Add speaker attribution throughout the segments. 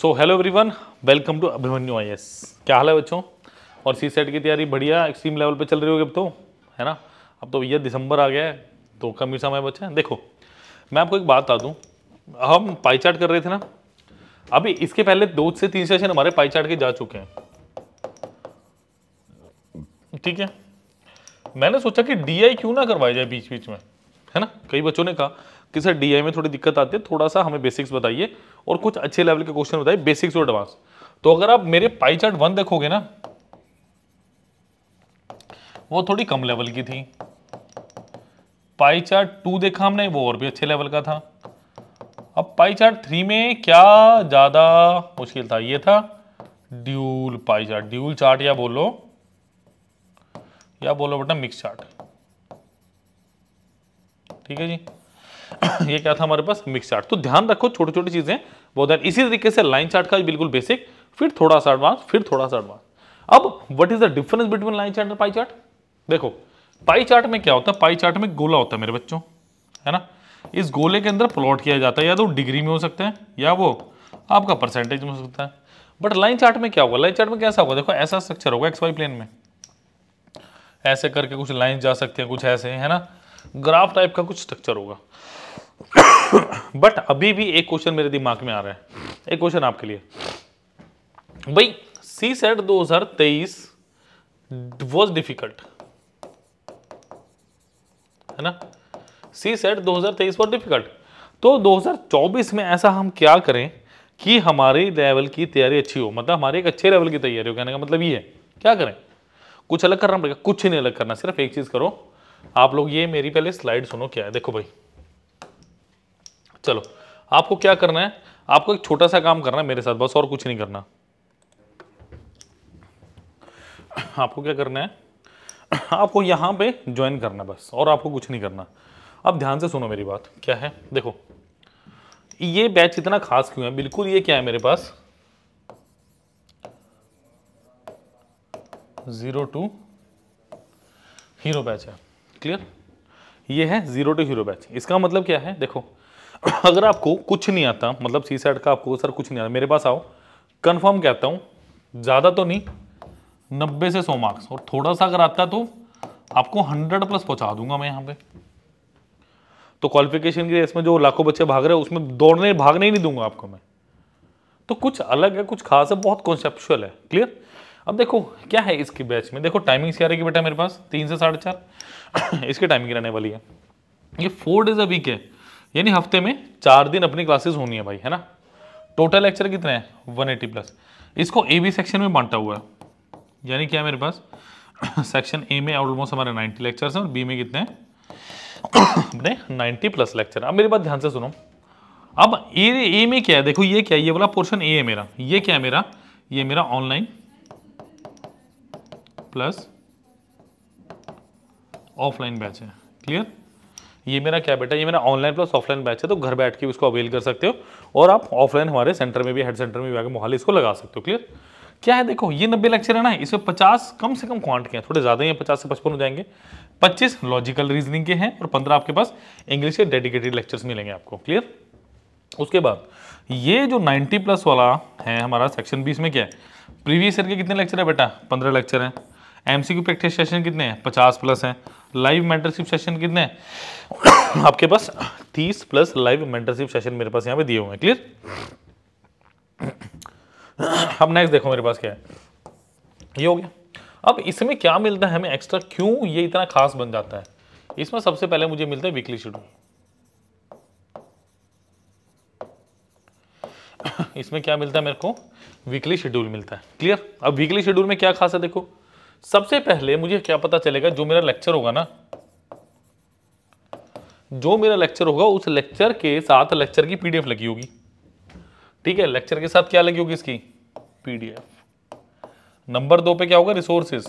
Speaker 1: so hello everyone welcome to Abhimanyu I क्या हाल है बच्चों और सी सेट की तैयारी बढ़िया एक्सट्रीम लेवल पे चल रही होगी अब तो है ना अब तो भैया दिसंबर आ गया है तो कम ही समय बचा है देखो मैं आपको एक बात बता दूँ हम पाई चार्ट कर रहे थे ना अभी इसके पहले दो से तीन सेशन हमारे पाई चार्ट के जा चुके हैं ठीक है मैंने सोचा कि डी आई क्यों ना करवाया जाए बीच बीच में है ना कई बच्चों ने कहा कि सर डी में थोड़ी दिक्कत आती है थोड़ा सा हमें बेसिक्स बताइए और कुछ अच्छे लेवल के क्वेश्चन बताइए बेसिक्स और एडवांस तो अगर आप मेरे पाई चार्ट वन देखोगे ना वो थोड़ी कम लेवल की थी पाई चार्ट टू देखा हमने वो और भी अच्छे लेवल का था अब पाई चार्ट थ्री में क्या ज़्यादा मुश्किल था ये था dual pie chart dual chart या बोलो या बोलो बेटा मिक्स चार्ट ठीक है जी ये क्या था हमारे पास मिक्स चार्ट तो ध्यान रखो छोटी छोटी चीजें बहुत दैट इसी तरीके से लाइन चार्ट का बिल्कुल बेसिक फिर थोड़ा सा एडवांस फिर थोड़ा सा एडवांस अब what is the difference between line chart and pie chart देखो पाई चार्ट में क्या होता है पाई चार्ट में गोला होता है मेरे बच्चों है ना इस गोले के अंदर प्लॉट किया जाता है या तो डिग्री में हो सकता है या वो आपका परसेंटेज में हो सकता है बट लाइन चार्ट में क्या होगा लाइन चार्ट में कैसा होगा देखो ऐसा स्ट्रक्चर होगा एक्स वाई प्लेन में ऐसे करके कुछ लाइन जा सकते हैं कुछ ऐसे है ना ग्राफ टाइप का कुछ स्ट्रक्चर होगा बट अभी भी एक क्वेश्चन मेरे दिमाग में आ रहा है एक क्वेश्चन आपके लिए भाई सी सेट 2023 वाज डिफिकल्ट है ना सी सेट 2023 वाज डिफिकल्ट तो 2024 में ऐसा हम क्या करें कि हमारे लेवल की तैयारी अच्छी हो मतलब हमारे एक अच्छे लेवल की तैयारी हो कहने का मतलब ये है क्या करें कुछ अलग करना पड़ेगा कुछ नहीं अलग करना सिर्फ एक चीज़ करो आप लोग ये मेरी पहले स्लाइड सुनो क्या है देखो भाई चलो आपको क्या करना है आपको एक छोटा सा काम करना है मेरे साथ बस और कुछ नहीं करना आपको क्या करना है आपको यहां पे ज्वाइन करना है बस और आपको कुछ नहीं करना अब ध्यान से सुनो मेरी बात क्या है देखो ये बैच इतना खास क्यों है बिल्कुल ये क्या है मेरे पास ज़ीरो टू हीरो बैच है क्लियर ये है ज़ीरो टू हीरो बैच इसका मतलब क्या है देखो अगर आपको कुछ नहीं आता मतलब सी सेट का आपको सर कुछ नहीं आता मेरे पास आओ कन्फर्म कहता हूँ ज़्यादा तो नहीं नब्बे से सौ मार्क्स और थोड़ा सा अगर आता तो आपको हंड्रेड प्लस पहुँचा दूंगा मैं यहाँ पे तो क्वालिफिकेशन के इसमें जो लाखों बच्चे भाग रहे हैं उसमें दौड़ने भागने ही नहीं दूंगा आपको मैं तो कुछ अलग है कुछ खास है बहुत कॉन्सेप्चुअल है क्लियर अब देखो क्या है इसकी बैच में देखो टाइमिंग क्या रहेगी बेटा मेरे पास तीन से साढ़े चार इसकी टाइमिंग रहने वाली है ये फोर डेज अ वीक है यानी हफ्ते में चार दिन अपनी क्लासेस होनी है भाई है ना टोटल लेक्चर कितने हैं एटी प्लस इसको ए बी सेक्शन में बांटा हुआ है यानी क्या मेरे पास सेक्शन ए में ऑलमोस्ट हमारे नाइन्टी लेक्चर्स हैं और बी में कितने अपने नाइन्टी प्लस लेक्चर अब मेरी बात ध्यान से सुनो अब ए ए में क्या है देखो ये क्या है ये वाला पोर्शन ए है मेरा ये क्या है मेरा ये मेरा ऑनलाइन प्लस ऑफलाइन बैच है क्लियर ये मेरा क्या बेटा ये मेरा ऑनलाइन प्लस ऑफलाइन बैच है तो घर बैठ के उसको अवेल कर सकते हो और आप ऑफलाइन हमारे सेंटर में भी हेड सेंटर में भी आगे मोहाली इसको लगा सकते हो क्लियर क्या है देखो ये नब्बे लेक्चर है ना इसमें पचास कम से कम क्वांट के हैं थोड़े ज़्यादा ही है पचास से पचपन हो जाएंगे पच्चीस लॉजिकल रीजनिंग के हैं और पंद्रह आपके पास इंग्लिश के डेडिकेटेड लेक्चर्स मिलेंगे आपको क्लियर उसके बाद ये जो 90 प्लस वाला है हमारा सेक्शन बीस में क्या है प्रीवियस ईयर के कितने लेक्चर है बेटा पंद्रह लेक्चर है एमसीक्यू प्रैक्टिस सेशन कितने हैं पचास प्लस हैं लाइव मेंटरशिप सेशन कितने आपके पास तीस प्लस लाइव मेंटरशिप सेशन मेरे पास यहाँ पे दिए हुए हैं क्लियर अब नेक्स्ट देखो मेरे पास क्या है ये हो गया अब इसमें क्या मिलता है हमें एक्स्ट्रा क्यों ये इतना खास बन जाता है इसमें सबसे पहले मुझे मिलता है वीकली शेड्यूल इसमें क्या मिलता है मेरे को वीकली शेड्यूल मिलता है क्लियर अब वीकली शेड्यूल में क्या खास है देखो सबसे पहले मुझे क्या पता चलेगा जो मेरा लेक्चर होगा ना जो मेरा लेक्चर होगा उस लेक्चर के साथ लेक्चर की पीडीएफ लगी होगी ठीक है लेक्चर के साथ क्या लगी होगी इसकी पीडीएफ नंबर दो पे क्या होगा रिसोर्सेज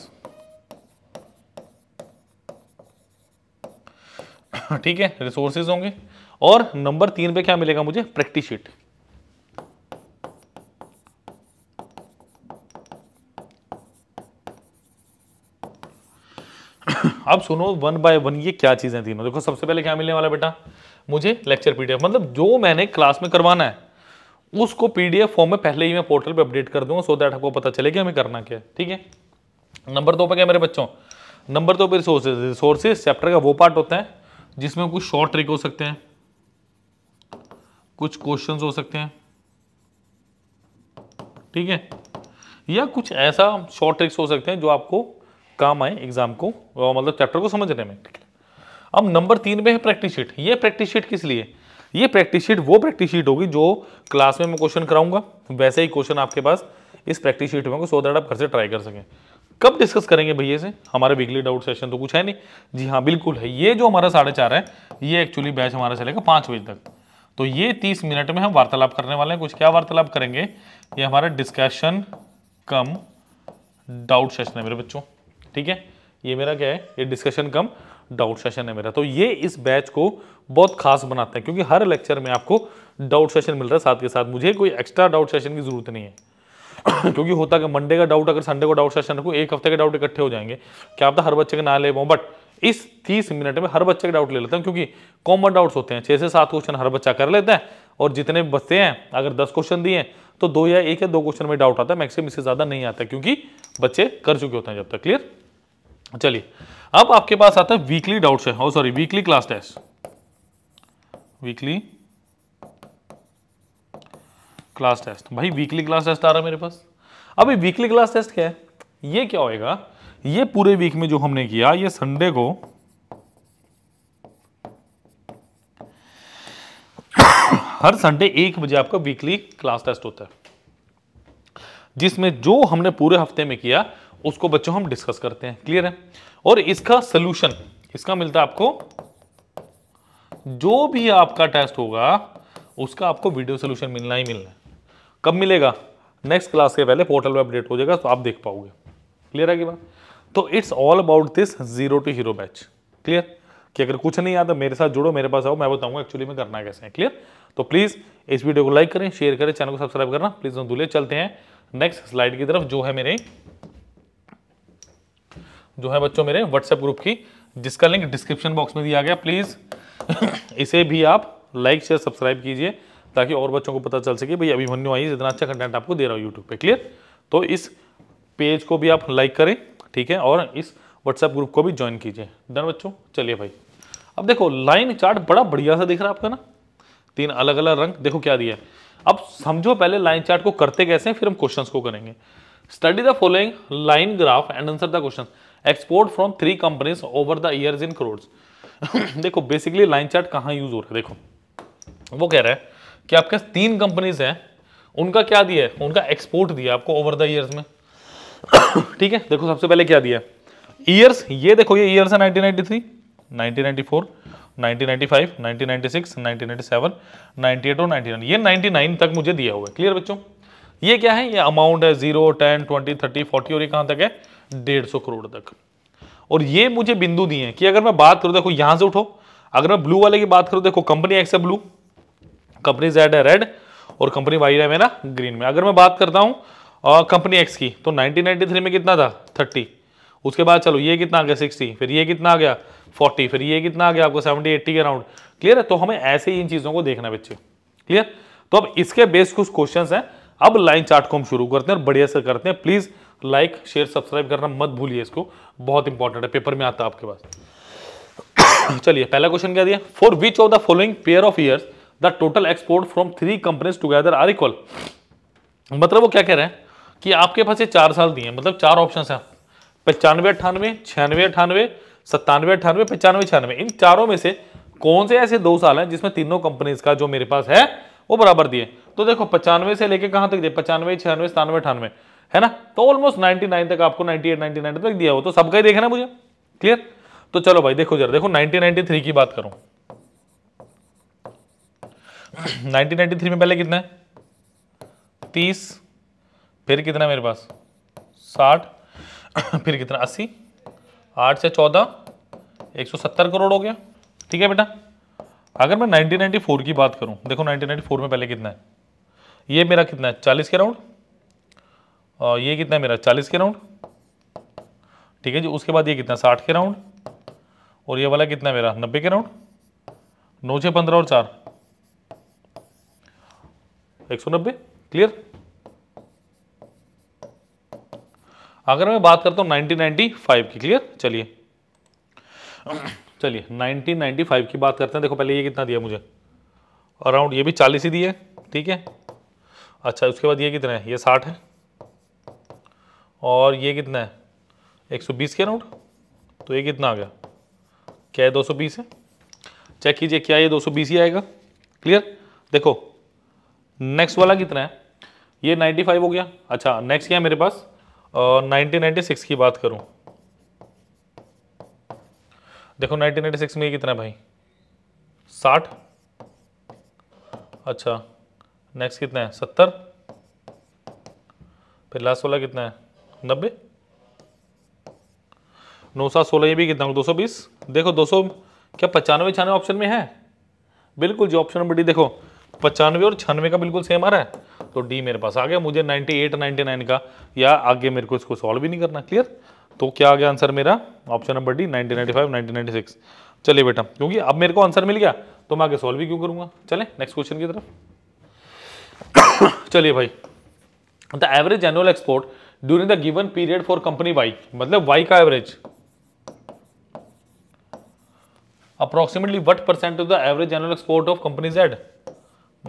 Speaker 1: ठीक है रिसोर्सेज होंगे और नंबर तीन पे क्या मिलेगा मुझे प्रैक्टिस शीट अब सुनो वन बाय वन ये क्या चीज़ें तीनों देखो सबसे पहले क्या मिलने वाला बेटा मुझे लेक्चर पीडीएफ मतलब जो मैंने क्लास में करवाना है उसको पीडीएफ फॉर्म में पहले ही मैं पोर्टल पे अपडेट कर दूंगा सो दैट आपको पता चले कि हमें करना क्या है ठीक है नंबर दो पे क्या मेरे बच्चों नंबर दो पे रिसोर्सेज रिसोर्सेज चैप्टर का वो पार्ट होता है जिसमें कुछ शॉर्ट ट्रिक हो सकते हैं कुछ क्वेश्चन हो सकते हैं ठीक है या कुछ ऐसा शॉर्ट ट्रिक्स हो सकते हैं जो आपको काम आए एग्जाम को मतलब चैप्टर को समझने में अब नंबर तीन में है प्रैक्टिस शीट ये प्रैक्टिस शीट किस लिए ये प्रैक्टिस शीट वो प्रैक्टिस शीट होगी जो क्लास में मैं क्वेश्चन कराऊंगा वैसे ही क्वेश्चन आपके पास इस प्रैक्टिस शीट में सो दैट आप घर से ट्राई कर सकें कब डिस्कस करेंगे भैया से हमारे वीकली डाउट सेशन तो कुछ है नहीं जी हाँ बिल्कुल है ये जो हमारा साढ़े चार है ये एक्चुअली बैच हमारा चलेगा पाँच बजे तक तो ये तीस मिनट में हम वार्तालाप करने वाले हैं कुछ क्या वार्तालाप करेंगे ये हमारा डिस्कशन कम डाउट सेशन है मेरे बच्चों ठीक है ये मेरा क्या है ये डिस्कशन कम डाउट सेशन है मेरा तो ये इस बैच को बहुत खास बनाता है क्योंकि हर लेक्चर में आपको डाउट सेशन मिल रहा है साथ के साथ मुझे कोई एक्स्ट्रा डाउट सेशन की जरूरत नहीं है क्योंकि होता है मंडे का डाउट अगर संडे को डाउट सेशन रखूँ एक हफ्ते के डाउट इकट्ठे हो जाएंगे क्या आप हर बच्चे का ना ले पाऊँ बट इस तीस मिनट में हर बच्चे का डाउट ले लेता हूँ क्योंकि कॉमन डाउट्स होते हैं छः से सात क्वेश्चन हर बच्चा कर लेता है और जितने बच्चे हैं अगर दस क्वेश्चन दिए तो दो या एक या दो क्वेश्चन में डाउट आता है मैक्सिमम इससे ज़्यादा नहीं आता क्योंकि बच्चे कर चुके होते हैं जब तक क्लियर चलिए अब आपके पास आता है वीकली डाउट है oh sorry weekly class test weekly class test भाई वीकली क्लास टेस्ट आ रहा है मेरे पास अभी वीकली क्लास टेस्ट क्या है ये क्या होएगा ये पूरे वीक में जो हमने किया ये संडे को हर संडे एक बजे आपका वीकली क्लास टेस्ट होता है जिसमें जो हमने पूरे हफ्ते में किया उसको बच्चों हम डिस्कस करते हैं क्लियर है और इसका सोल्यूशन इसका मिलता है आपको जो भी आपका टेस्ट होगा उसका आपको वीडियो सोल्यूशन मिलना ही मिलना है कब मिलेगा नेक्स्ट क्लास के पहले पोर्टल पर अपडेट हो जाएगा तो आप देख पाओगे क्लियर है कि बात तो it's all about this zero to hero batch clear कि अगर कुछ नहीं आता मेरे साथ जुड़ो मेरे पास आओ मैं बताऊंगा एक्चुअली में करना कैसे है क्लियर तो प्लीज़ इस वीडियो को लाइक करें शेयर करें चैनल को सब्सक्राइब करना प्लीज़ दूल्हे चलते हैं नेक्स्ट स्लाइड की तरफ जो है मेरे जो है बच्चों मेरे व्हाट्सएप ग्रुप की जिसका लिंक डिस्क्रिप्शन बॉक्स में दिया गया प्लीज़ इसे भी आप लाइक शेयर सब्सक्राइब कीजिए ताकि और बच्चों को पता चल सके भाई मनु आई इतना अच्छा कंटेंट आपको दे रहा हूँ यूट्यूब पे क्लियर तो इस पेज को भी आप लाइक करें ठीक है और इस व्हाट्सएप ग्रुप को भी ज्वाइन कीजिए डन बच्चों चलिए भाई अब देखो लाइन चार्ट बड़ा बढ़िया सा दिख रहा है आपका ना तीन अलग अलग रंग देखो क्या दिया है अब समझो पहले लाइन चार्ट को करते कैसे फिर हम क्वेश्चन को करेंगे study the following line graph and answer the question export from three companies over the years in crores देखो बेसिकली लाइन चार्ट कहाँ यूज हो रहा है देखो वो कह रहा है कि आपके तीन कंपनीज हैं उनका क्या दिया है उनका एक्सपोर्ट दिया आपको ओवर द ईयर्स में ठीक है देखो सबसे पहले क्या दिया ईयर्स ये देखो ये ईयर्स है 1993, 1994, 1995, 1996, 1997, 98 और 99 ये 99 तक मुझे दिया हुआ है क्लियर बच्चों ये क्या है ये अमाउंट है zero ten twenty thirty forty और ये कहाँ तक है डेढ़ सौ करोड़ तक और ये मुझे बिंदु दिए हैं कि अगर मैं बात करूं देखो यहां से उठो अगर मैं ब्लू वाले की बात करूं देखो कंपनी एक्स है ब्लू कंपनी जेड है रेड और कंपनी वाई है मेरा ग्रीन में अगर मैं बात करता हूं कंपनी एक्स की तो नाइनटीन में कितना था थर्टी उसके बाद चलो ये कितना आ गया सिक्सटी फिर ये कितना आ गया फोर्टी फिर ये कितना आ गया आपको 70 एट्टी के अराउंड क्लियर है तो हमें ऐसे ही इन चीज़ों को देखना बच्चे क्लियर तो अब इसके बेस कुछ क्वेश्चंस हैं अब लाइन चार्ट को हम शुरू करते हैं और बढ़िया से करते हैं प्लीज़ लाइक शेयर सब्सक्राइब करना मत भूलिए इसको बहुत इंपॉर्टेंट है पेपर में आता है आपके पास चलिए पहला क्वेश्चन क्या दिया for which of the following pair of year the total export from three companies together are equal मतलब वो क्या कह रहे हैं कि आपके पास ये चार साल दिए मतलब चार ऑप्शन हैं पचानवे अट्ठानवे छियानवे अठानवे सत्तानवे अठानवे पचानवे छियानवे इन चारों में से कौन से ऐसे दो साल हैं जिसमें तीनों कंपनीज का जो मेरे पास है वो बराबर दिए तो देखो पचानवे से लेके कहां तक दिए पचानवे छियानवे सतानवे अठानवे है ना तो ऑलमोस्ट 99 तक आपको 98 99 तक दिया हो तो सबका ही देखना मुझे क्लियर तो चलो भाई देखो जरा देखो 1993 की बात करूं 1993 में पहले कितना है 30 फिर कितना है मेरे पास 60 फिर कितना 80 8 से 14 170 करोड़ हो गया ठीक है बेटा अगर मैं 1994 की बात करूं देखो 1994 में पहले कितना है ये मेरा कितना है चालीस के राउंड ये कितना है मेरा चालीस के राउंड ठीक है जी उसके बाद ये कितना साठ के राउंड और ये वाला कितना मेरा नब्बे के राउंड नौ छः पंद्रह और चार एक सौ नब्बे क्लियर अगर मैं बात करता हूँ 1995 की क्लियर चलिए चलिए 1995 की बात करते हैं देखो पहले ये कितना दिया मुझे अराउंड ये भी 40 ही दिए ठीक है अच्छा उसके बाद ये कितना है ये 60 है और ये कितना है 120 के अराउंड तो ये कितना आ गया क्या सौ 220 है चेक कीजिए क्या ये 220 ही आएगा क्लियर देखो नेक्स्ट वाला कितना है ये 95 हो गया अच्छा नेक्स्ट क्या है मेरे पास नाइनटीन नाइन्टी सिक्स की बात करूं देखो नाइनटीन नाइन्टी सिक्स में ये कितना है भाई साठ अच्छा नेक्स्ट कितना है सत्तर फिर लास्ट वाला कितना है नब्बे नौ सात सोलह ये भी कितना दो सौ बीस देखो दो सौ क्या पचानवे छियानवे ऑप्शन में है बिल्कुल जो ऑप्शन नंबर डी देखो पचानवे और छियानवे का बिल्कुल सेम आ रहा है तो डी मेरे पास आ गया मुझे नाइनटी एट नाइनटी नाइन का या आगे मेरे को इसको सॉल्व भी नहीं करना क्लियर तो क्या आ गया आंसर मेरा option number D ninety five ninety six चलिए बेटा क्योंकि अब मेरे को आंसर मिल गया तो मैं आगे सॉल्व भी क्यों करूंगा चले नेक्स्ट क्वेश्चन की तरफ चलिए भाई the average annual export during the given period for company Y मतलब वाई का average approximately what percent of the average annual export of company Z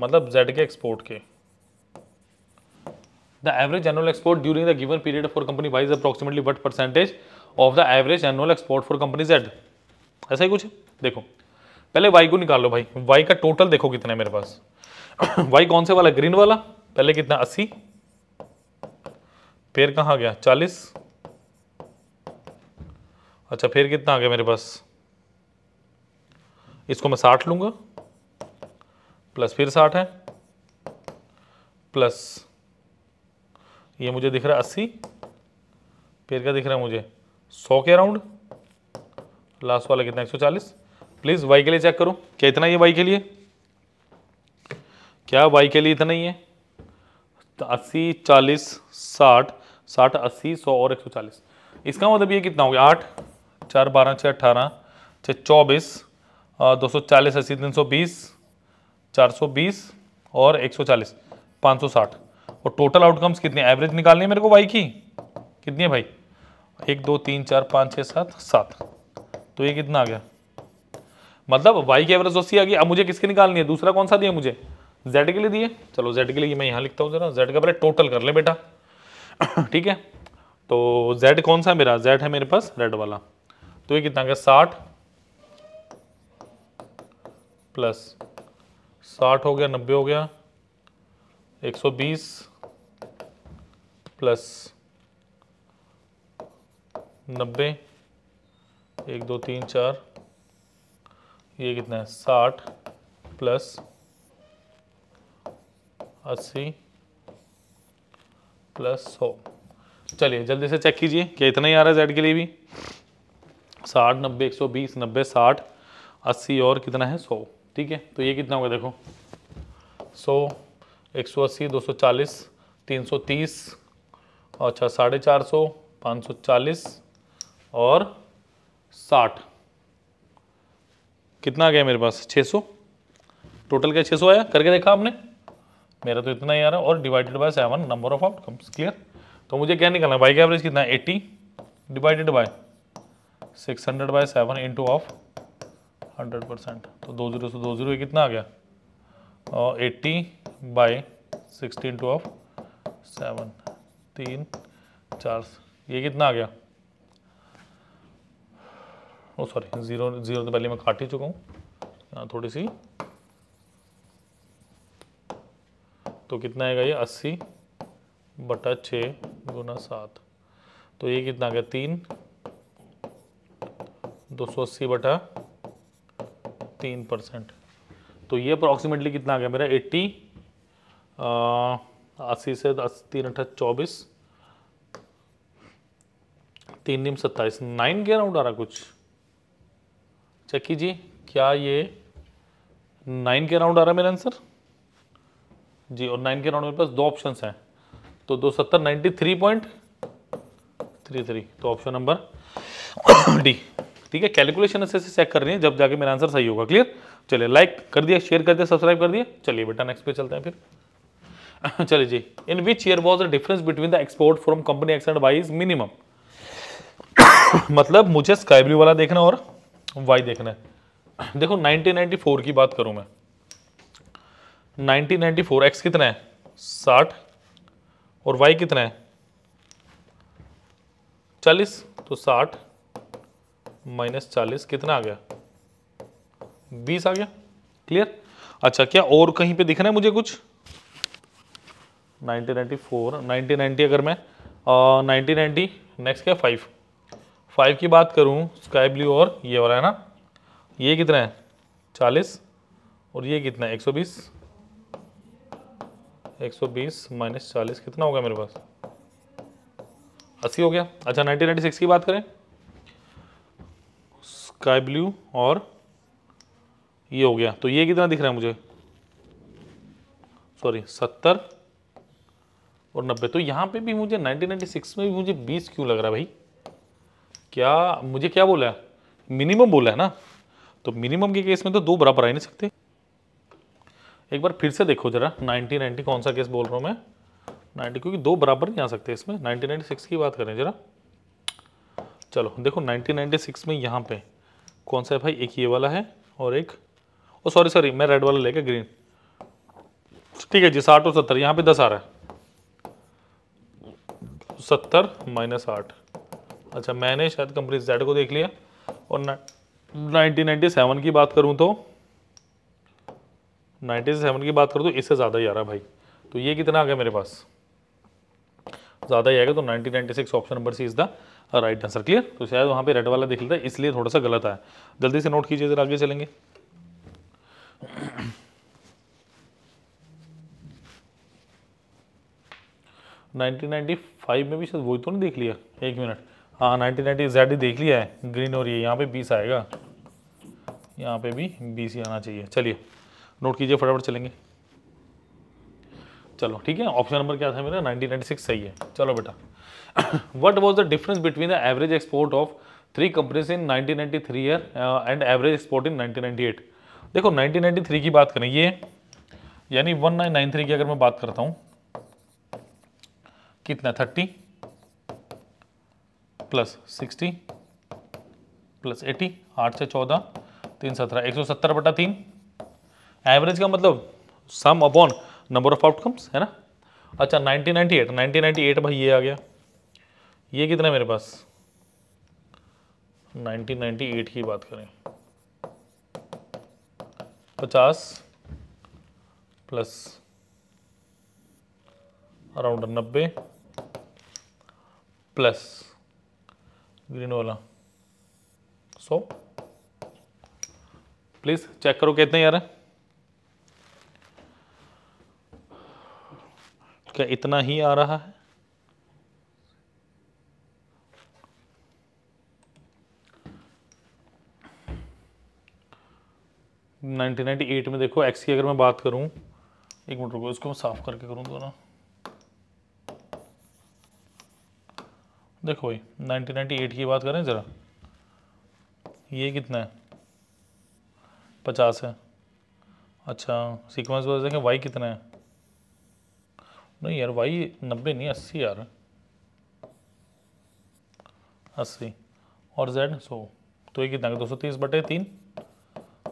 Speaker 1: मतलब जेड के एक्सपोर्ट के the average annual export during the given period for company Y is approximately what percentage of the average annual export for company Z ऐसा ही कुछ देखो पहले Y को निकाल लो भाई वाई का टोटल देखो कितना है मेरे पास वाई कौन से वाला ग्रीन वाला पहले कितना अस्सी पेड़ कहाँ आ गया चालीस अच्छा फिर कितना आ गया मेरे पास इसको मैं साठ लूँगा प्लस फिर साठ है प्लस ये मुझे दिख रहा है अस्सी फिर क्या दिख रहा है मुझे सौ के अराउंड लास्ट वाला कितना एक सौ चालीस प्लीज़ वाई के लिए चेक करो क्या इतना ही है वाई के लिए क्या वाई के लिए इतना ही है तो अस्सी चालीस साठ साठ अस्सी सौ और एक सौ चालीस इसका मतलब ये कितना हो गया आठ चार बारह छः अट्ठारह छः चौबीस दो सौ चालीस अस्सी तीन सौ बीस चार सौ बीस और एक सौ चालीस पाँच सौ साठ और टोटल आउटकम्स कितने एवरेज निकालनी है मेरे को वाई की कितनी है भाई एक दो तीन चार पाँच छः सात सात तो ये कितना आ गया मतलब वाई की एवरेज अस्सी आ गई अब मुझे किसकी निकालनी है दूसरा कौन सा दिया मुझे जेड के लिए दिए चलो जेड के लिए मैं यहाँ लिखता हूँ जरा जेड का पहले टोटल कर ले बेटा ठीक है तो Z कौन सा है मेरा Z है मेरे पास रेड वाला तो ये कितना का साठ प्लस साठ हो गया नब्बे हो गया एक सौ बीस प्लस नब्बे एक दो तीन चार ये कितना है साठ प्लस अस्सी प्लस हो चलिए जल्दी से चेक कीजिए क्या इतना ही आ रहा है जेड के लिए भी साठ नब्बे एक सौ बीस नब्बे साठ अस्सी और कितना है सौ ठीक है तो ये कितना होगा देखो सौ एक सौ अस्सी दो सौ चालीस तीन सौ तीस अच्छा साढ़े चार सौ पाँच सौ चालीस और साठ कितना आ गया मेरे पास छः सौ टोटल क्या छः सौ आया करके देखा आपने मेरा तो इतना ही आ रहा है और divided by seven number of outcomes clear तो मुझे क्या निकालना है वाई का एवरेज कितना है eighty divided by six hundred by seven into of hundred percent तो दो जीरो से दो जीरो कितना आ गया eighty by sixty into of seven तीन चार ये कितना आ गया ओ सॉरी ज़ीरो ज़ीरो तो पहले मैं काट ही चुका हूँ थोड़ी सी तो कितना आएगा ये अस्सी बटा छः गुना सात तो ये कितना आ गया तीन दो सौ अस्सी बटा तीन परसेंट तो ये अप्रॉक्सीमेटली कितना आ गया मेरा एट्टी अस्सी से तीन अठा चौबीस तीन निम सत्ताईस नाइन के अराउंड आ रहा कुछ चेक कीजिए क्या ये नाइन के अराउंड आ रहा है मेरा आंसर जी और नाइन के राउंड मेरे पास दो ऑप्शन हैं तो दो सत्तर ninety three point three three तो ऑप्शन नंबर डी ठीक है कैलकुलेशन ऐसे चेक कर रही है जब जाके मेरा आंसर सही होगा क्लियर चलिए लाइक कर दिया शेयर कर दिया सब्सक्राइब कर दिया चलिए बेटा नेक्स्ट पे चलते हैं फिर चलिए जी in which year was the difference between the export from company X and Y is minimum मतलब मुझे स्काई ब्लू वाला देखना और वाई देखना है देखो 1994 की बात करूं मैं नाइनटीन नाइन्टी फोर एक्स कितना है साठ और वाई कितना है चालीस तो साठ माइनस चालीस कितना आ गया बीस आ गया क्लियर अच्छा क्या और कहीं पे दिखना है मुझे कुछ नाइनटीन फोर नाइनटीन नाइन्टी अगर मैं नाइनटीन नाइन्टी नेक्स्ट क्या फाइव फाइव की बात करूँ स्काई ब्लू और ये वाला है ना ये कितना है चालीस और ये कितना है एक सौ बीस एक सौ बीस माइनस चालीस कितना हो गया मेरे पास अस्सी हो गया अच्छा नाइनटीन नाइन्टी सिक्स की बात करें स्काई ब्लू और ये हो गया तो ये कितना दिख रहा है मुझे सॉरी सत्तर और नब्बे तो यहाँ पे भी मुझे 1996 में भी मुझे 20 क्यों लग रहा है भाई क्या मुझे क्या बोला है मिनिमम बोला है ना तो मिनिमम के केस में तो दो बराबर आ ही नहीं सकते एक बार फिर से देखो जरा 90 90 कौन सा केस बोल रहा हूँ मैं 90 क्योंकि दो बराबर नहीं आ सकते इसमें 1996 की बात करें जरा चलो देखो 1996 में यहाँ पे कौन सा है भाई एक ये वाला है और एक ओ सॉरी सॉरी मैं रेड वाला लेके ग्रीन ठीक है जी साठ और सत्तर यहाँ पे दस आ रहा है सत्तर माइनस आठ अच्छा मैंने शायद कंपनी जेड को देख लिया और नाइनटीन नाइन्टी सेवन की बात करूँ तो 97 सेवन की बात करो तो इससे ज़्यादा ही आ रहा भाई तो ये कितना आ गया मेरे पास ज़्यादा ही आएगा तो 1996 option number C is the right answer clear तो शायद वहाँ पे रेड वाला दिख लेता है इसलिए थोड़ा सा गलत है जल्दी से नोट कीजिए ज़रा आगे चलेंगे नाइनटीन नाइन्टी फाइव में भी शायद वही तो नहीं देख लिया एक मिनट हाँ नाइनटीन नाइन्टी जेड देख लिया है ग्रीन और ये यहाँ पे बीस आएगा यहाँ पे भी बीस ही आना चाहिए चलिए नोट कीजिए फटाफट चलेंगे चलो ठीक है ऑप्शन नंबर क्या था मेरा 1996 सही है चलो बेटा what was the difference between the average export of three companies in 1993 year and average export in 1998 देखो 1993 की बात करें ये यानी 1993 की अगर मैं बात करता हूँ कितना 30 प्लस सिक्सटी प्लस एटी आठ से चौदह तीन सत्रह एक सौ सत्तर बटा तीन एवरेज का मतलब sum upon number of outcomes है ना अच्छा 1998 1998 भाई ये आ गया ये कितना है मेरे पास 1998 की बात करें 50 प्लस अराउंड नब्बे प्लस ग्रीन वाला सो प्लीज़ चेक करो कितने यार है क्या इतना ही आ रहा है नाइनटीन नाइन्टी एट में देखो एक्स की अगर मैं बात करूं एक मिनट रुको इसको मैं साफ करके करूं दोनों देखो भाई नाइनटीन नाइन्टी एट की बात करें ज़रा ये कितना है पचास है अच्छा सीक्वेंस वाइज देखें वाई कितना है नहीं यार वाई नब्बे नहीं अस्सी यार अस्सी और जेड सो तो ये कितना आ गया दो सौ तीस बटे तीन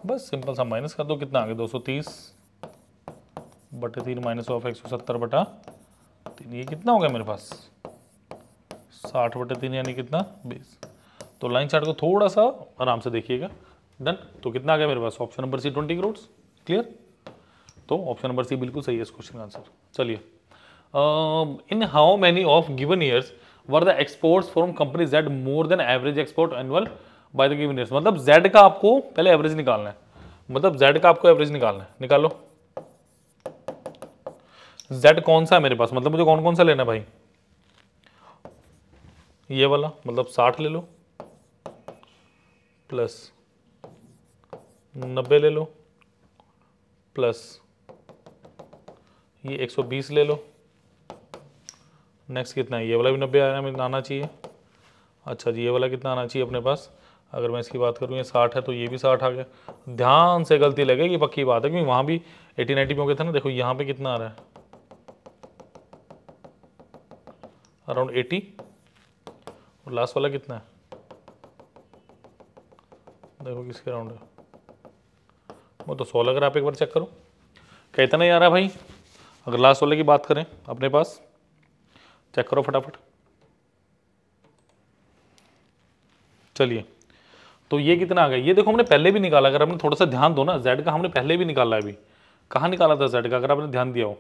Speaker 1: बस सिंपल सा माइनस कर दो कितना आ गया दो सौ तीस बटे तीन माइनस ऑफ एक सौ सत्तर बटा तीन ये कितना हो गया मेरे पास साठ बटे तीन यानी कितना बीस तो लाइन चार्ट को थोड़ा सा आराम से देखिएगा डन तो कितना आ गया मेरे पास option number C twenty crore clear तो ऑप्शन नंबर सी बिल्कुल सही है इस क्वेश्चन का आंसर चलिए in how many of given years were the export from company Z more than average export annual by the given years मतलब Z का आपको पहले एवरेज निकालना है मतलब जेड का आपको एवरेज निकालना है निकालो जेड कौन सा है मेरे पास मतलब मुझे कौन कौन सा लेना है भाई ये वाला मतलब साठ ले लो प्लस नब्बे ले लो प्लस ये बीस ले लो नेक्स्ट कितना है ये वाला भी नब्बे आना आना चाहिए अच्छा जी ये वाला कितना आना चाहिए अपने पास अगर मैं इसकी बात करूँ ये साठ है तो ये भी साठ आ गया ध्यान से गलती लगेगी पक्की बात है क्योंकि वहाँ भी एटी नाइन्टी में हो गया था ना देखो यहाँ पे कितना आ रहा है अराउंड एटी और लास्ट वाला कितना है देखो किसके राउंड है वो तो सौ लग रहा है आप एक बार चेक करो कितना ही आ रहा है भाई अगर लास्ट वाले की बात करें अपने पास चेक करो फटाफट चलिए तो ये कितना आ गया ये देखो हमने पहले भी निकाला अगर हमने थोड़ा सा ध्यान दो ना जेड का हमने पहले भी निकाला है अभी कहाँ निकाला था जेड का अगर आपने ध्यान दिया हो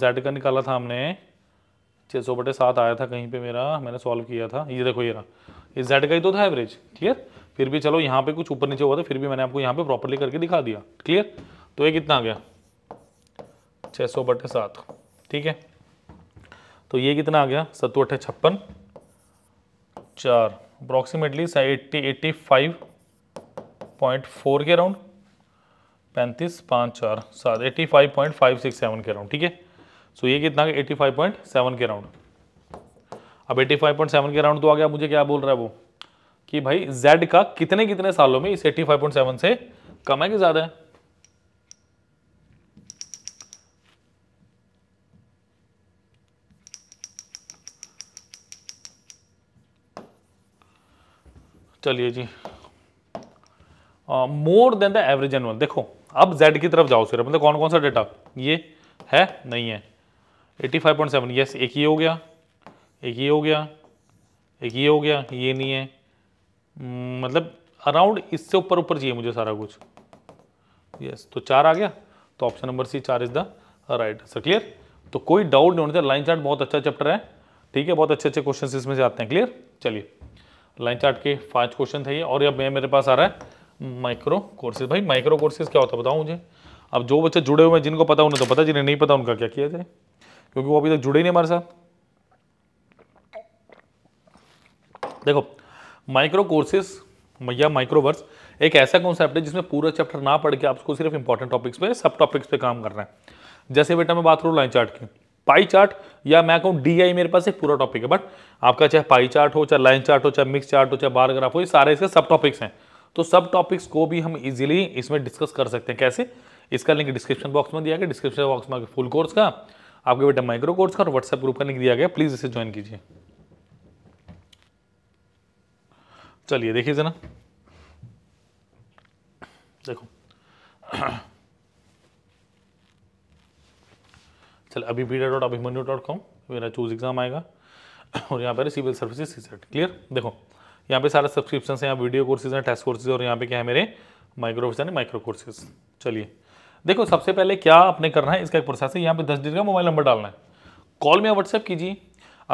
Speaker 1: जेड का निकाला था हमने छः सौ बटे सात आया था कहीं पे मेरा मैंने सॉल्व किया था ये देखो ये रहा ये जेड का ही तो था एवरेज क्लियर फिर भी चलो यहाँ पे कुछ ऊपर नीचे हुआ था फिर भी मैंने आपको यहाँ पे प्रॉपरली करके दिखा दिया क्लियर तो ये कितना आ गया छः सौ बटे सात ठीक है तो ये कितना आ गया सत्तू अट्ठे छप्पन चार approximately eighty eighty five point four के अराउंड पैंतीस पाँच चार सात eighty five point five six seven के अराउंड ठीक है सो ये कितना एट्टी फाइव पॉइंट सेवन के अराउंड अब एट्टी फाइव पॉइंट सेवन के अराउंड तो आ गया मुझे क्या बोल रहा है वो कि भाई जेड का कितने कितने सालों में इस एट्टी फाइव पॉइंट सेवन से कम है कि ज़्यादा है चलिए जी more than the average annual देखो अब z की तरफ जाओ सिर्फ मतलब कौन कौन सा डेटा ये है नहीं है 85.7 यस एक ही हो गया एक ही हो गया एक ही हो गया ये नहीं है हम्म, मतलब अराउंड इससे ऊपर ऊपर चाहिए मुझे सारा कुछ यस तो चार आ गया तो ऑप्शन नंबर सी चार is the right answer clear तो कोई डाउट नहीं होना चाहिए लाइन चार्ट बहुत अच्छा चैप्टर है ठीक है बहुत अच्छे अच्छे क्वेश्चन इसमें से आते हैं क्लियर चलिए लाइन चार्ट के पांच क्वेश्चन थे ये और अब मैं मेरे पास आ रहा है माइक्रो कोर्सेज भाई माइक्रो कोर्सेज क्या होता है बताओ मुझे अब जो बच्चे जुड़े हुए हैं जिनको पता उन्हें तो पता जिन्हें नहीं पता उनका क्या किया जाए क्योंकि वो अभी तक जुड़े ही नहीं हमारे साथ देखो माइक्रो कोर्सेज या माइक्रोवर्स एक ऐसा कॉन्सेप्ट है जिसमें पूरा चैप्टर ना पढ़ के आपको सिर्फ इंपॉर्टेंट टॉपिक्स पे सब टॉपिक्स पे काम करना है जैसे बेटा मैं बात करूँ लाइन चार्ट की पाई चार्ट या मैं कहूँ डी आई मेरे पास एक पूरा टॉपिक है बट आपका चाहे पाई चार्ट हो चाहे लाइन चार्ट हो चाहे मिक्स चार्ट हो चाहे बारग्राफ हो ये सारे इसके सब टॉपिक्स हैं तो सब टॉपिक्स को भी हम इजीली इसमें डिस्कस कर सकते हैं कैसे इसका लिंक डिस्क्रिप्शन बॉक्स में दिया गया डिस्क्रिप्शन बॉक्स में फुल कोर्स का आपके बेटा माइक्रो कोर्स का और व्हाट्सएप ग्रुप का लिंक दिया गया प्लीज़ इसे ज्वाइन कीजिए चलिए देखिए जना देखो चल अभी B dot Abhimanyu dot com मेरा चूज एग्जाम आएगा और यहाँ पर civil services CSAT clear देखो यहाँ पे सारे सब्सक्रिप्शन है यहाँ वीडियो कोर्सेज हैं टेस्ट कोर्सेज और यहाँ पे क्या है मेरे माइक्रो ऑफिस माइक्रो कोर्सेज चलिए देखो सबसे पहले क्या आपने करना है इसका एक प्रोसेस है यहाँ पे दस दिन का मोबाइल नंबर डालना है कॉल में या व्हाट्सएप कीजिए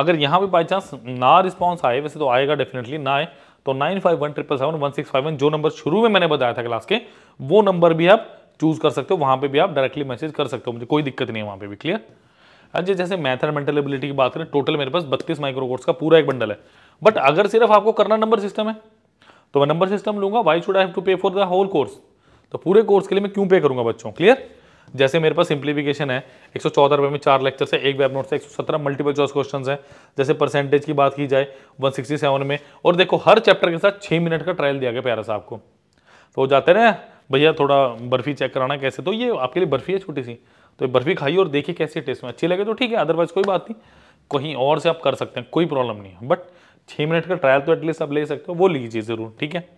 Speaker 1: अगर यहाँ पे बाई चांस ना रिस्पॉन्स आए वैसे तो आएगा डेफिनेटली ना आए तो nine five one triple seven one six five one जो नंबर शुरू में मैंने बताया था क्लास के वो नंबर भी आप चूज़ कर सकते हो वहां पे भी आप डायरेक्टली मैसेज कर सकते हो मुझे कोई दिक्कत नहीं है वहां पे भी क्लियर अच्छा हाँ जैसे मैथमेंटल एबिलिटी की बात करें टोटल मेरे पास बत्तीस माइक्रो कोर्स का पूरा एक बंडल है बट अगर सिर्फ आपको करना नंबर सिस्टम है तो मैं नंबर सिस्टम लूंगा why should I have to pay for the whole course तो पूरे कोर्स के लिए मैं क्यों पे करूंगा बच्चों क्लियर जैसे मेरे पास सिंप्लीफिकेशन है एक सौ में चार लेक्चर से एक वेब नोट से एक सौ सत्रह मल्टीपल चॉइस क्वेश्चन है जैसे परसेंटेज की बात की जाए 167 में और देखो हर चैप्टर के साथ छः मिनट का ट्रायल दिया गया प्यारा साहब को तो जाते रहे भैया थोड़ा बर्फ़ी चेक कराना कैसे तो ये आपके लिए बर्फ़ी है छोटी सी तो बर्फ़ी खाइए और देखिए कैसे टेस्ट में अच्छी लगे तो ठीक है अदरवाइज कोई बात नहीं कहीं और से आप कर सकते हैं कोई प्रॉब्लम नहीं है बट छः मिनट का ट्रायल तो एटलीस्ट आप ले सकते हो वो लीजिए ज़रूर ठीक है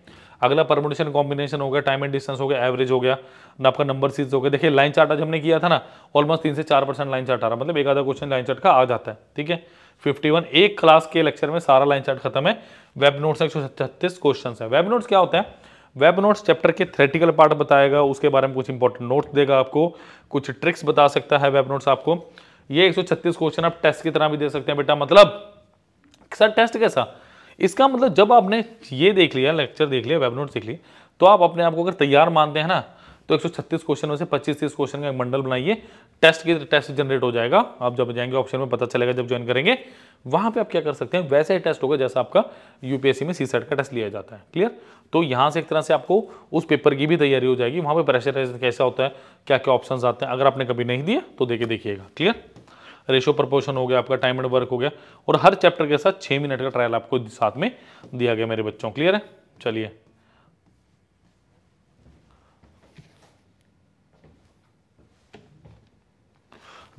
Speaker 1: अगला परमोटेशन कॉम्बिनेशन हो गया टाइम एंड डिस्टेंस हो गया एवरेज हो गया ना आपका नंबर सीज हो गया देखिए लाइन चार्ट आज हमने किया था ना ऑलमोस्ट तीन से चार परसेंट लाइन चार्ट आ रहा मतलब एक आधा क्वेश्चन लाइन चार्ट का आ जाता है ठीक है 51 एक क्लास के लेक्चर में सारा लाइन चार्ट खत्म है वेब नोट्स एक सौ छत्तीस क्वेश्चन है वेब नोट्स क्या होता है वेब नोट्स चैप्टर के थ्रेटिकल पार्ट बताएगा उसके बारे में कुछ इंपॉर्टेंट नोट्स देगा आपको कुछ ट्रिक्स बता सकता है वेब नोट्स आपको ये 136 क्वेश्चन आप टेस्ट की तरह भी दे सकते हैं बेटा मतलब सर टेस्ट कैसा इसका मतलब जब आपने ये देख लिया लेक्चर देख लिया वेब नोट्स देख लिया तो आप अपने आप को अगर तैयार मानते हैं ना तो 136 क्वेश्चनों से 25 तीस क्वेश्चन का एक मंडल बनाइए टेस्ट की टेस्ट जनरेट हो जाएगा आप जब जाएंगे ऑप्शन में पता चलेगा जब ज्वाइन करेंगे वहाँ पे आप क्या कर सकते हैं वैसे ही टेस्ट होगा जैसा आपका यूपीएससी में सी सेट का टेस्ट लिया जाता है क्लियर तो यहाँ से एक तरह से आपको उस पेपर की भी तैयारी हो जाएगी वहाँ पर प्रेशर कैसा होता है क्या क्या ऑप्शन आते हैं अगर आपने कभी नहीं दिया तो देखे देखिएगा क्लियर रेशो प्रपोर्शन हो गया आपका टाइम एंड वर्क हो गया और हर चैप्टर के साथ छः मिनट का ट्रायल आपको साथ में दिया गया मेरे बच्चों क्लियर है चलिए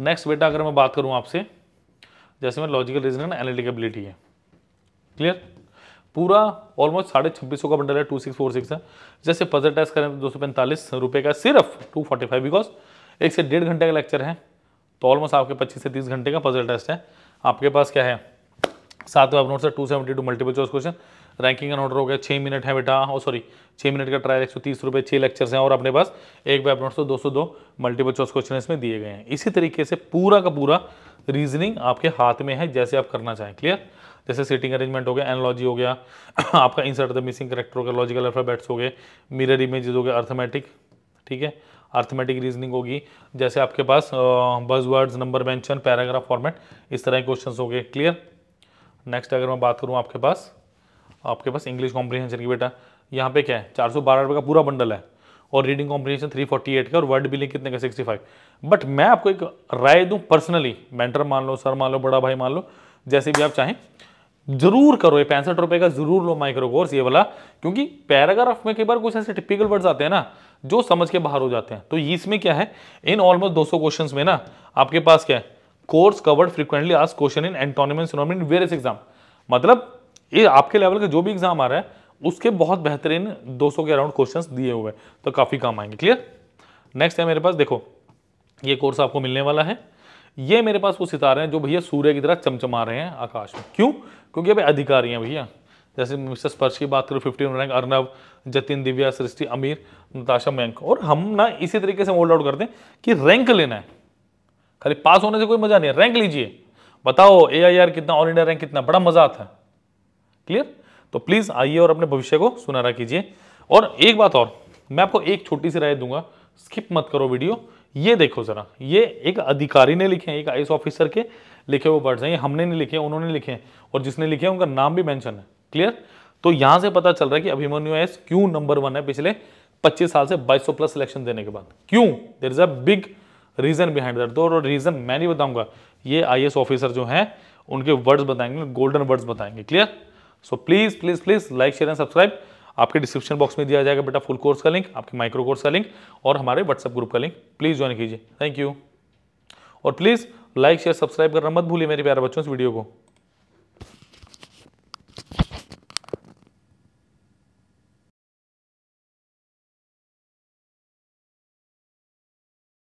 Speaker 1: नेक्स्ट बेटा अगर मैं बात करूँ आपसे जैसे में लॉजिकल रीजनिंग एनालिटिकबिलिटी है क्लियर पूरा ऑलमोस्ट साढ़े छब्बीस का बंडल है टू सिक्स फोर सिक्स है जैसे पजल टेस्ट करें दो सौ पैंतालीस रुपये का सिर्फ टू फोर्टी फाइव बिकॉज एक से डेढ़ घंटे का लेक्चर है तो ऑलमोस्ट आपके पच्चीस से तीस घंटे का पजल टेस्ट है आपके पास क्या है साथ में आप note sir two seventy two multiple choice question ranking का नोटर हो गया छः मिनट है बेटा और सॉरी छः मिनट का ट्रायल एक सौ तीस रुपये छः लेक्चर्स हैं और अपने पास एक वेब नोट्स तो दो सौ दो मल्टीपल चॉइस क्वेश्चन इसमें दिए गए हैं इसी तरीके से पूरा का पूरा रीजनिंग आपके हाथ में है जैसे आप करना चाहें क्लियर जैसे सीटिंग अरेंजमेंट हो गया एनोलॉजी हो गया आपका इंसर्ट द मिसिंग करेक्टर हो गया लॉजिकल अल्फाबेट्स हो गए मिरर इमेजेस हो गए अर्थमेटिक ठीक है अर्थमेटिक रीजनिंग होगी जैसे आपके पास buzz words number mention paragraph format इस तरह के क्वेश्चन हो गए क्लियर नेक्स्ट अगर मैं बात करूँ आपके पास आपके पास इंग्लिश कॉम्प्रीहेंशन की बेटा यहाँ पे क्या है चार सौ बारह रुपये का पूरा बंडल है और reading comprehension three forty eight का और वर्ड बिलिंग कितने का सिक्सटी फाइव बट मैं आपको एक राय दूँ पर्सनली मेंटर मान लो सर मान लो बड़ा भाई मान लो जैसे भी आप चाहें जरूर करो ये पैंसठ रुपए का जरूर लो माइक्रो कोर्स ये वाला क्योंकि पैराग्राफ में कई बार कुछ ऐसे टिपिकल वर्ड्स आते हैं ना जो समझ के बाहर हो जाते हैं तो इसमें क्या है इन ऑलमोस्ट 200 क्वेश्चंस में ना आपके पास क्या है कोर्स कवर्ड फ्रीक्वेंटली आज question in antonym synonym in various exam मतलब ये आपके लेवल का जो भी एग्जाम आ रहा है उसके बहुत बेहतरीन 200 के अराउंड क्वेश्चंस दिए हुए हैं तो काफ़ी काम आएंगे क्लियर नेक्स्ट है मेरे पास देखो ये कोर्स आपको मिलने वाला है ये मेरे पास वो सितारे हैं जो भैया सूर्य की तरह चमचमा रहे हैं आकाश में क्यों क्योंकि अभी अधिकारी हैं भैया जैसे मिस्टर स्पर्श की बात करूँ फिफ्टीन रैंक अर्नव जतिन दिव्या सृष्टि अमीर नताशा मयंक और हम ना इसी तरीके से होल्ड आउट करते हैं कि रैंक लेना है खाली पास होने से कोई मजा नहीं है रैंक लीजिए बताओ ए आई आर कितना ऑल इंडिया रैंक कितना बड़ा मजा आता है क्लियर तो प्लीज आइए और अपने भविष्य को सुनारा कीजिए और एक बात और मैं आपको एक छोटी सी राय दूंगा स्किप मत करो वीडियो ये देखो जरा ये एक अधिकारी ने लिखे हैं एक आई ऑफिसर के लिखे हुए वर्ड्स हैं ये हमने नहीं लिखे उन्होंने लिखे हैं और जिसने लिखे उनका नाम भी मैंशन है क्लियर तो यहां से पता चल रहा है कि अभिमन्यु एस क्यों नंबर वन है पिछले 25 साल से 2200 प्लस सिलेक्शन देने के बाद क्यों there is a big reason behind that और रीजन मैं नहीं बताऊंगा ये आई ऑफिसर जो है उनके वर्ड्स बताएंगे गोल्डन वर्ड्स बताएंगे clear so please please please like share and subscribe आपके डिस्क्रिप्शन बॉक्स में दिया जाएगा बेटा फुल कोर्स का लिंक आपके माइक्रो कोर्स का लिंक और हमारे व्हाट्सअप ग्रुप का लिंक प्लीज़ ज्वाइन कीजिए थैंक यू और प्लीज़ लाइक शेयर सब्सक्राइब करना मत भूलिए मेरे प्यारे बच्चों इस वीडियो को